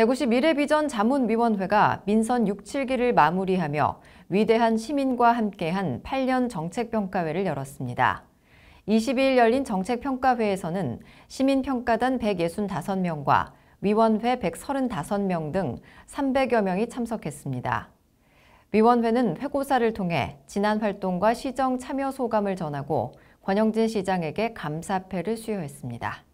대구시 미래비전 자문위원회가 민선 6, 7기를 마무리하며 위대한 시민과 함께한 8년 정책평가회를 열었습니다. 22일 열린 정책평가회에서는 시민평가단 165명과 위원회 135명 등 300여 명이 참석했습니다. 위원회는 회고사를 통해 지난 활동과 시정 참여 소감을 전하고 권영진 시장에게 감사패를 수여했습니다.